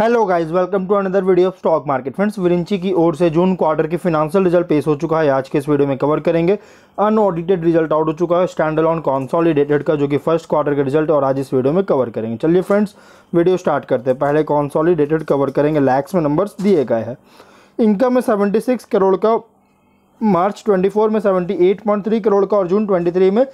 hello guys welcome to another video of stock market friends Virinchi की ओर से June quarter के फिनांशियल रिजल्ट पेश हो चुका है आज के इस वीडियो में कवर करेंगे अनऑडिटेड रिजल्ट आउट हो चुका है स्टैंडल ऑन कॉन्सॉलिडेटेड का जो कि फर्स्ट क्वार्टर का रिजल्ट और आज इस वीडियो में कवर करेंगे चलिए फ्रेंड्स वीडियो स्टार्ट करते हैं पहले कॉन्सॉलीडेटेड कवर करेंगे लैक्स में नंबर्स दिए गए हैं इनकम में सेवेंटी करोड़ का मार्च ट्वेंटी में सेवेंटी करोड़ का और जून ट्वेंटी में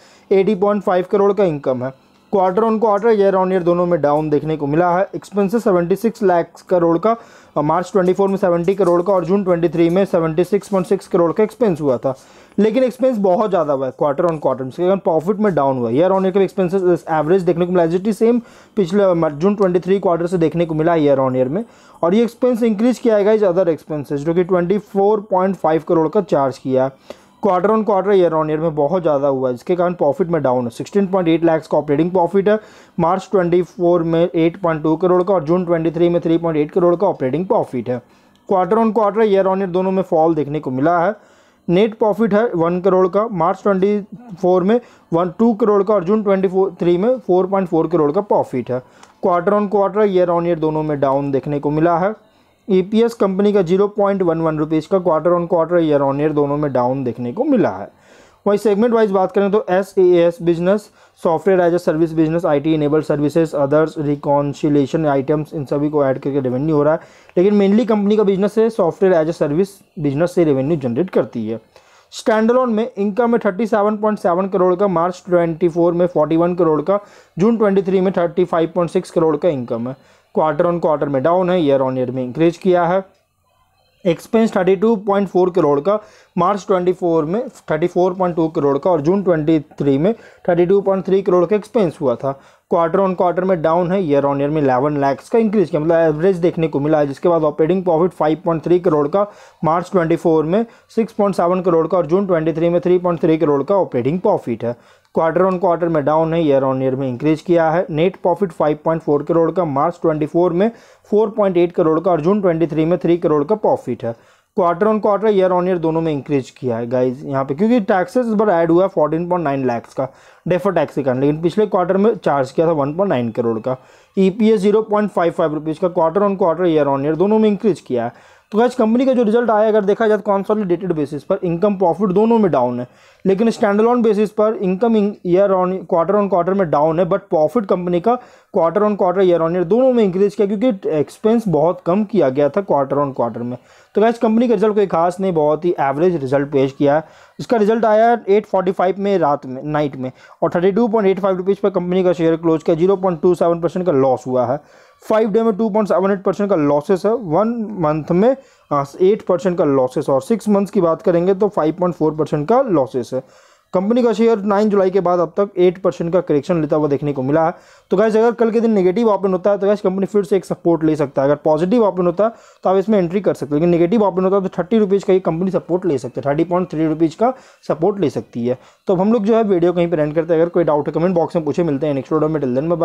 एटी करोड़ का इनकम है quarter on quarter year on year दोनों में डाउन देखने को मिला है एक्सपेंसेस 76 लाख करोड़ का मार्च 24 में 70 करोड़ का और जून 23 में 76.6 करोड़ का एक्सपेंस हुआ था लेकिन एक्सपेंस बहुत ज़्यादा हुआ है क्वार्टर ऑन क्वार्टर इसके कारण प्रॉफिट में डाउन हुआ ईयर ऑन ईयर का एक्सपेंसेस एवरेज देखने को मिला एजिटी सेम पिछले जून ट्वेंटी क्वार्टर से देखने को मिला ईयर ऑन ईयर में और ये एक्सपेंस इंक्रीज किया गया इज अदर एक्सपेंसिस जो कि ट्वेंटी करोड़ का चार्ज किया है quarter on quarter year on year में बहुत ज़्यादा हुआ है जिसके कारण प्रॉफिट में डाउन है सिक्सटीन पॉइंट एट लैक्स का ऑपरेटिंग प्रॉफिट है मार्च ट्वेंटी फोर में एट पॉइंट टू करोड़ का और जून ट्वेंटी थ्री में थ्री पॉइंट एट करोड़ का ऑपरेटिंग प्रॉफिट है quarter on quarter year on year दोनों में फॉल देखने को मिला है नेट प्रॉफिट है वन करोड़ का मार्च ट्वेंटी फोर में वन टू करोड़ का और जून ट्वेंटी फोर थ्री में फोर पॉइंट फोर करोड़ का प्रॉफिट है quarter on quarter year on year दोनों में डाउन देखने को मिला है ई कंपनी का zero point one one rupees का quarter on quarter year on year दोनों में डाउन देखने को मिला है वहीं सेगमेंट वाइज बात करें तो S A S business software as a service business I T enable services others reconciliation items इन सभी को ऐड करके रेवेन्यू हो रहा है लेकिन मेनली कंपनी का बिजनेस है software as a service business से रेवेन्यू जनरेट करती है स्टैंडलोन में इनकम है 37.7 करोड़ का मार्च 24 में 41 करोड़ का जून 23 में 35.6 करोड़ का इनकम है क्वार्टर ऑन क्वार्टर में डाउन है ईयर ऑन ईयर में इंक्रीज किया है एक्सपेंस 32.4 करोड़ का मार्च 24 में 34.2 करोड़ का और जून 23 में 32.3 करोड़ का एक्सपेंस हुआ था क्वार्टर ऑन क्वार्टर में डाउन है ईयर ऑन ईयर में इलेवन लैक्स का इंक्रीज किया मतलब एवरेज देखने को मिला है जिसके बाद ऑपरेटिंग प्रॉफिट 5.3 करोड़ का मार्च 24 में 6.7 करोड़ का और जून 23 में 3.3 करोड़ का ऑपरेटिंग प्रॉफिट है क्वार्टर ऑन क्वार्टर में डाउन है ईयर ऑन ईयर में इंक्रीज किया है नेट प्रॉफिट 5.4 करोड़ का मार्च 24 में 4.8 करोड़ का और जून 23 में 3 करोड़ का प्रॉफिट है quarter on quarter year on year दोनों में इंक्रीज किया है गाइज यहाँ पे क्योंकि टैक्सेस इस बार ऐड हुआ है फोर्टीन पॉइंट नाइन लैक्स का डेफर टैक्स के कारण लेकिन पिछले क्वार्टर में चार्ज किया था वन पॉइंट नाइन करोड़ का E P S zero point five five rupees का quarter on quarter year on year दोनों में इंक्रीज किया है तो गाइज कंपनी का जो रिजल्ट आया अगर देखा जाए कॉन्सॉलिडेटेड तो बेसिस पर इनकम प्रॉफिट दोनों में डाउन है लेकिन स्टैंडलॉन बेसिस पर income year on quarter on quarter में डाउन है बट प्रॉफिट कंपनी का quarter on quarter year on year दोनों में इंक्रीज किया क्योंकि एक्सपेंस बहुत कम किया गया था क्वार्टर ऑन क्वार्टर में तो वैसे कंपनी के रिजल्ट कोई खास नहीं बहुत ही एवरेज रिजल्ट पेश किया है इसका रिजल्ट आया एट फोर्टी फाइव में रात में नाइट में और thirty two point eight five rupees पर कंपनी का शेयर क्लोज किया zero point two seven percent का लॉस हुआ है फाइव डे में two point seven eight percent का लॉसेस है वन मंथ में एट हाँ, परसेंट का लॉसेस और सिक्स मंथ्स की बात करेंगे तो फाइव पॉइंट फोर परसेंट का लॉसेस है कंपनी का शेयर 9 जुलाई के बाद अब तक 8 परसेंट का करेक्शन लेता हुआ देखने को मिला है तो गैस अगर कल के दिन नेगेटिव ऑपन होता है तो गैस कंपनी फिर से एक सपोर्ट ले सकता है अगर पॉजिटिव ऑपन होता है तो आप इसमें एंट्री कर सकते हैं लेकिन नेगेटिव ऑपन होता है तो थर्टी रुपीज़ का ये कंपनी सपोर्ट ले सकते थर्टी पॉइंट थ्री रुपीज़ का सपोर्ट ले सकती है तो हम लोग जो है वीडियो कहीं पर एंड करते हैं अगर कोई डाउट है कमेंट बॉक्स में पूछे मिलते हैं नेक्स्ट वीडियो में टिल दिन